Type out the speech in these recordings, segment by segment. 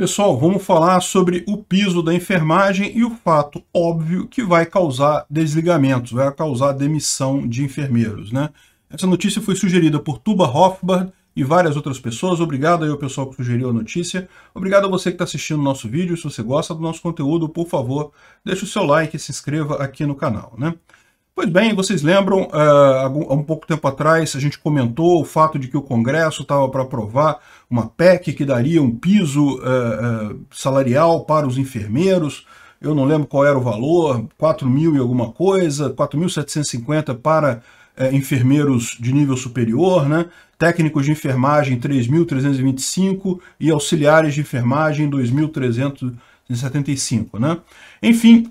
Pessoal, vamos falar sobre o piso da enfermagem e o fato óbvio que vai causar desligamentos, vai causar demissão de enfermeiros. Né? Essa notícia foi sugerida por Tuba Hofbard e várias outras pessoas. Obrigado aí ao pessoal que sugeriu a notícia. Obrigado a você que está assistindo o nosso vídeo. Se você gosta do nosso conteúdo, por favor, deixe o seu like e se inscreva aqui no canal. Né? Pois bem, vocês lembram, ah, há um pouco tempo atrás, a gente comentou o fato de que o Congresso estava para aprovar uma PEC que daria um piso ah, ah, salarial para os enfermeiros. Eu não lembro qual era o valor, 4 mil e alguma coisa, 4.750 para eh, enfermeiros de nível superior, né? técnicos de enfermagem 3.325 e auxiliares de enfermagem 2.375. Né? Enfim,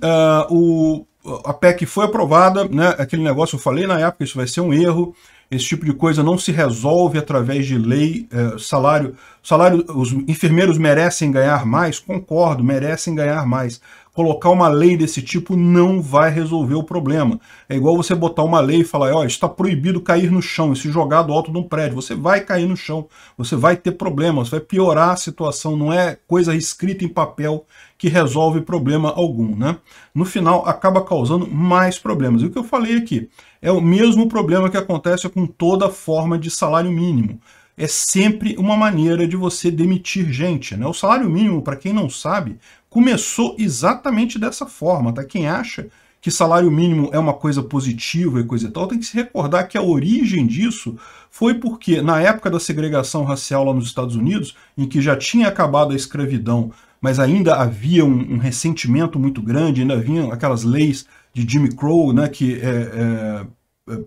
o a PEC foi aprovada, né? aquele negócio, eu falei na época, isso vai ser um erro, esse tipo de coisa não se resolve através de lei, é, salário, salário, os enfermeiros merecem ganhar mais, concordo, merecem ganhar mais colocar uma lei desse tipo não vai resolver o problema. É igual você botar uma lei e falar, ó, oh, está proibido cair no chão e se jogar do alto de um prédio. Você vai cair no chão, você vai ter problemas, vai piorar a situação, não é coisa escrita em papel que resolve problema algum, né? No final, acaba causando mais problemas. E o que eu falei aqui é o mesmo problema que acontece com toda forma de salário mínimo é sempre uma maneira de você demitir gente. Né? O salário mínimo, para quem não sabe, começou exatamente dessa forma, tá? Quem acha que salário mínimo é uma coisa positiva e coisa e tal, tem que se recordar que a origem disso foi porque, na época da segregação racial lá nos Estados Unidos, em que já tinha acabado a escravidão, mas ainda havia um, um ressentimento muito grande, ainda vinham aquelas leis de Jimmy Crow, né, que é, é, é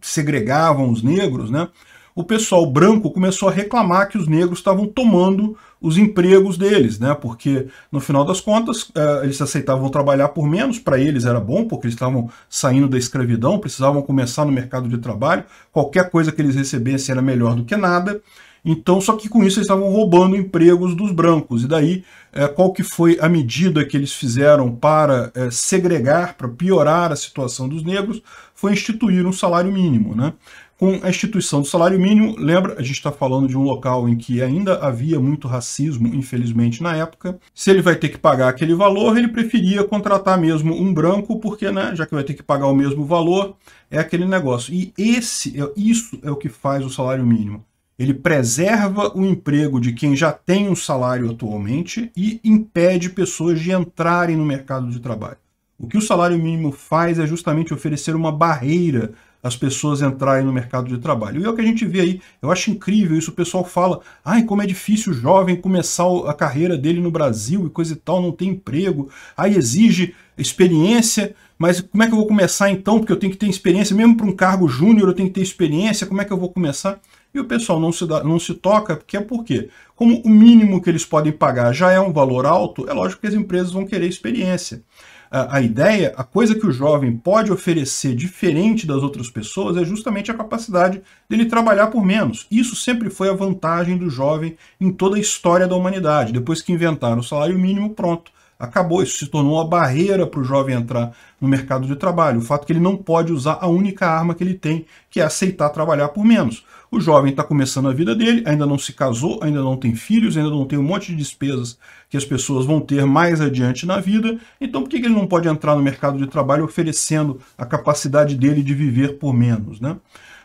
segregavam os negros, né, o pessoal branco começou a reclamar que os negros estavam tomando os empregos deles, né? Porque no final das contas eh, eles aceitavam trabalhar por menos, para eles era bom, porque eles estavam saindo da escravidão, precisavam começar no mercado de trabalho, qualquer coisa que eles recebessem era melhor do que nada. Então, só que com isso eles estavam roubando empregos dos brancos. E daí, eh, qual que foi a medida que eles fizeram para eh, segregar, para piorar a situação dos negros? Foi instituir um salário mínimo. Né? com a instituição do salário mínimo. Lembra, a gente está falando de um local em que ainda havia muito racismo, infelizmente, na época. Se ele vai ter que pagar aquele valor, ele preferia contratar mesmo um branco, porque, né, já que vai ter que pagar o mesmo valor, é aquele negócio. E esse, é, isso é o que faz o salário mínimo. Ele preserva o emprego de quem já tem um salário atualmente e impede pessoas de entrarem no mercado de trabalho. O que o salário mínimo faz é justamente oferecer uma barreira as pessoas entrarem no mercado de trabalho. E é o que a gente vê aí, eu acho incrível isso, o pessoal fala, ai, como é difícil o jovem começar a carreira dele no Brasil e coisa e tal, não tem emprego, aí exige experiência, mas como é que eu vou começar então, porque eu tenho que ter experiência, mesmo para um cargo júnior eu tenho que ter experiência, como é que eu vou começar? E o pessoal não se, dá, não se toca, porque é porque, como o mínimo que eles podem pagar já é um valor alto, é lógico que as empresas vão querer experiência a, a ideia, a coisa que o jovem pode oferecer diferente das outras pessoas é justamente a capacidade dele trabalhar por menos. Isso sempre foi a vantagem do jovem em toda a história da humanidade. Depois que inventaram o salário mínimo, pronto acabou, isso se tornou uma barreira para o jovem entrar no mercado de trabalho. O fato que ele não pode usar a única arma que ele tem, que é aceitar trabalhar por menos. O jovem está começando a vida dele, ainda não se casou, ainda não tem filhos, ainda não tem um monte de despesas que as pessoas vão ter mais adiante na vida. Então por que ele não pode entrar no mercado de trabalho oferecendo a capacidade dele de viver por menos, né?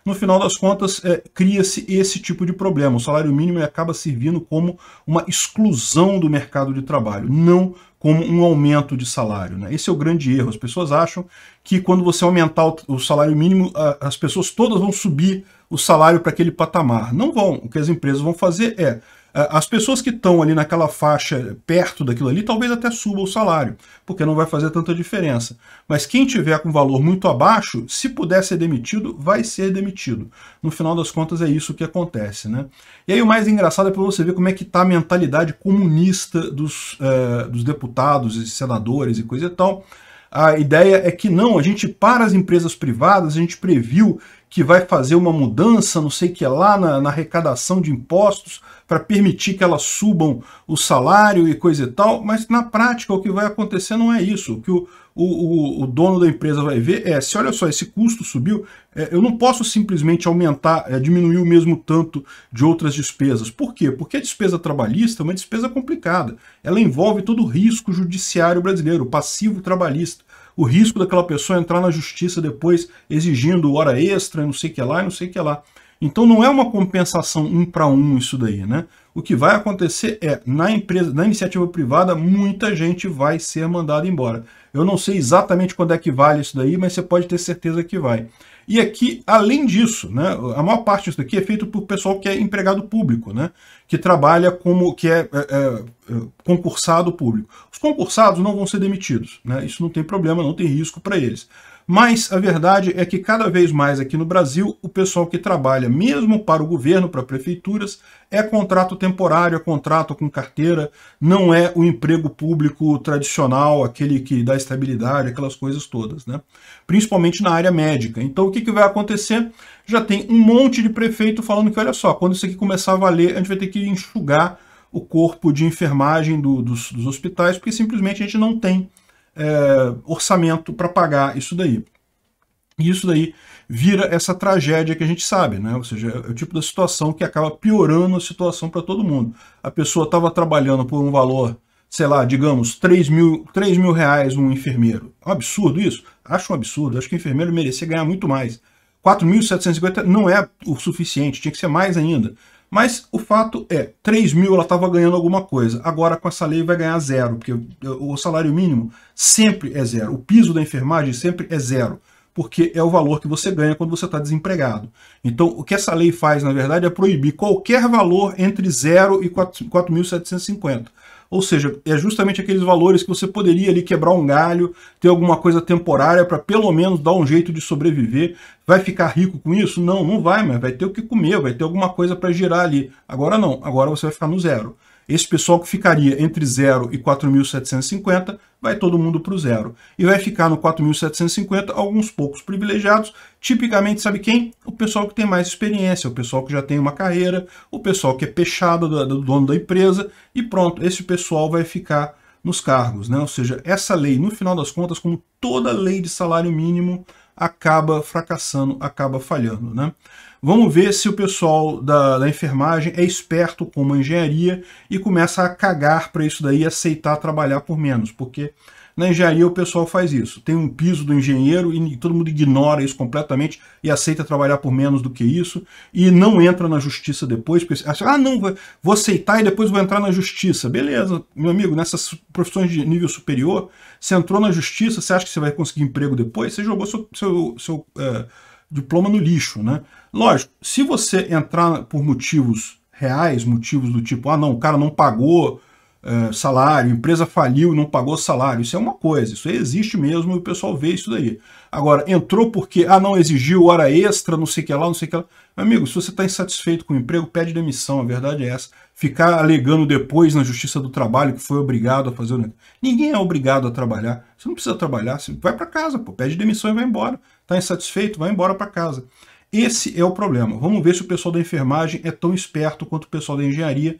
no final das contas, é, cria-se esse tipo de problema. O salário mínimo acaba servindo como uma exclusão do mercado de trabalho. Não como um aumento de salário. Né? Esse é o grande erro. As pessoas acham que quando você aumentar o salário mínimo, as pessoas todas vão subir o salário para aquele patamar. Não vão. O que as empresas vão fazer é eh, as pessoas que estão ali naquela faixa perto daquilo ali, talvez até suba o salário, porque não vai fazer tanta diferença. Mas quem tiver com valor muito abaixo, se puder ser demitido, vai ser demitido. No final das contas é isso que acontece, né? E aí o mais engraçado é para você ver como é que está a mentalidade comunista dos, uh, dos deputados e senadores e coisa e tal. A ideia é que não, a gente para as empresas privadas, a gente previu que vai fazer uma mudança, não sei o que lá, na, na arrecadação de impostos para permitir que elas subam o salário e coisa e tal, mas na prática o que vai acontecer não é isso. O que o, o, o dono da empresa vai ver é, se olha só, esse custo subiu, é, eu não posso simplesmente aumentar, é, diminuir o mesmo tanto de outras despesas. Por quê? Porque a despesa trabalhista é uma despesa complicada. Ela envolve todo o risco judiciário brasileiro, o passivo trabalhista o risco daquela pessoa entrar na justiça depois exigindo hora extra, não sei o que lá, não sei o que lá. Então não é uma compensação um para um isso daí, né? o que vai acontecer é, na empresa, na iniciativa privada, muita gente vai ser mandada embora. Eu não sei exatamente quando é que vale isso daí, mas você pode ter certeza que vai. E aqui, além disso, né, a maior parte disso daqui é feito por pessoal que é empregado público, né, que trabalha como que é, é, é, é concursado público. Os concursados não vão ser demitidos, né, isso não tem problema, não tem risco para eles. Mas a verdade é que cada vez mais aqui no Brasil, o pessoal que trabalha mesmo para o governo, para prefeituras, é contrato temporário, é contrato com carteira, não é o emprego público tradicional, aquele que dá estabilidade, aquelas coisas todas, né? Principalmente na área médica. Então o que, que vai acontecer? Já tem um monte de prefeito falando que, olha só, quando isso aqui começar a valer, a gente vai ter que enxugar o corpo de enfermagem do, dos, dos hospitais, porque simplesmente a gente não tem é, orçamento para pagar isso daí. E isso daí vira essa tragédia que a gente sabe, né? Ou seja, é o tipo da situação que acaba piorando a situação para todo mundo. A pessoa estava trabalhando por um valor, sei lá, digamos, 3 mil, 3 mil reais um enfermeiro. É um absurdo isso? Acho um absurdo. Acho que o enfermeiro merecia ganhar muito mais. 4.750 não é o suficiente, tinha que ser mais ainda. Mas o fato é, 3 mil ela estava ganhando alguma coisa. Agora, com essa lei, vai ganhar zero, porque o salário mínimo sempre é zero. O piso da enfermagem sempre é zero, porque é o valor que você ganha quando você está desempregado. Então, o que essa lei faz, na verdade, é proibir qualquer valor entre zero e 4.750. Ou seja, é justamente aqueles valores que você poderia ali quebrar um galho, ter alguma coisa temporária para pelo menos dar um jeito de sobreviver. Vai ficar rico com isso? Não, não vai, mas vai ter o que comer, vai ter alguma coisa para girar ali. Agora não, agora você vai ficar no zero. Esse pessoal que ficaria entre 0 e 4.750 vai todo mundo para o zero. E vai ficar no 4.750 alguns poucos privilegiados. Tipicamente, sabe quem? O pessoal que tem mais experiência, o pessoal que já tem uma carreira, o pessoal que é pechado do, do dono da empresa. E pronto, esse pessoal vai ficar nos cargos. Né? Ou seja, essa lei, no final das contas, como toda lei de salário mínimo, acaba fracassando, acaba falhando. Né? Vamos ver se o pessoal da, da enfermagem é esperto com a engenharia e começa a cagar para isso daí e aceitar trabalhar por menos, porque na engenharia o pessoal faz isso. Tem um piso do engenheiro e todo mundo ignora isso completamente e aceita trabalhar por menos do que isso e não entra na justiça depois. Porque, assim, ah, não, vou aceitar e depois vou entrar na justiça. Beleza, meu amigo, nessas profissões de nível superior, você entrou na justiça, você acha que você vai conseguir emprego depois? Você jogou seu, seu, seu é, diploma no lixo, né? Lógico, se você entrar por motivos reais, motivos do tipo, ah, não, o cara não pagou é, salário, empresa faliu, não pagou salário. Isso é uma coisa, isso existe mesmo e o pessoal vê isso daí. Agora, entrou porque, ah, não, exigiu hora extra, não sei o que lá, não sei o que lá. Amigo, se você está insatisfeito com o emprego, pede demissão, a verdade é essa. Ficar alegando depois na justiça do trabalho que foi obrigado a fazer... O... Ninguém é obrigado a trabalhar. Você não precisa trabalhar, você vai para casa, pô, pede demissão e vai embora. Está insatisfeito? Vai embora para casa. Esse é o problema. Vamos ver se o pessoal da enfermagem é tão esperto quanto o pessoal da engenharia